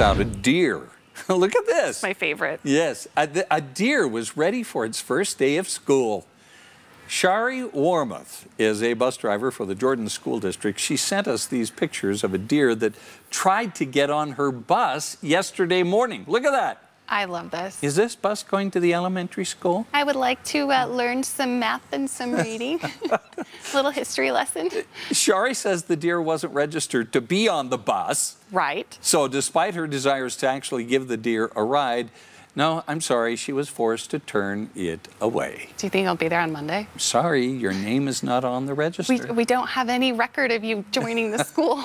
out a deer. Look at this. my favorite. Yes, a, a, deer was ready for its first day of school. Shari Warmoth is a bus driver for the Jordan School District. She sent us these pictures of a deer that tried to get on her bus yesterday morning. Look at that. I love this. Is this bus going to the elementary school? I would like to uh, learn some math and some reading. Little history lesson. Shari says the deer wasn't registered to be on the bus. Right. So despite her desires to actually give the deer a ride, no, I'm sorry, she was forced to turn it away. Do you think I'll be there on Monday? Sorry, your name is not on the register. We, we don't have any record of you joining the school.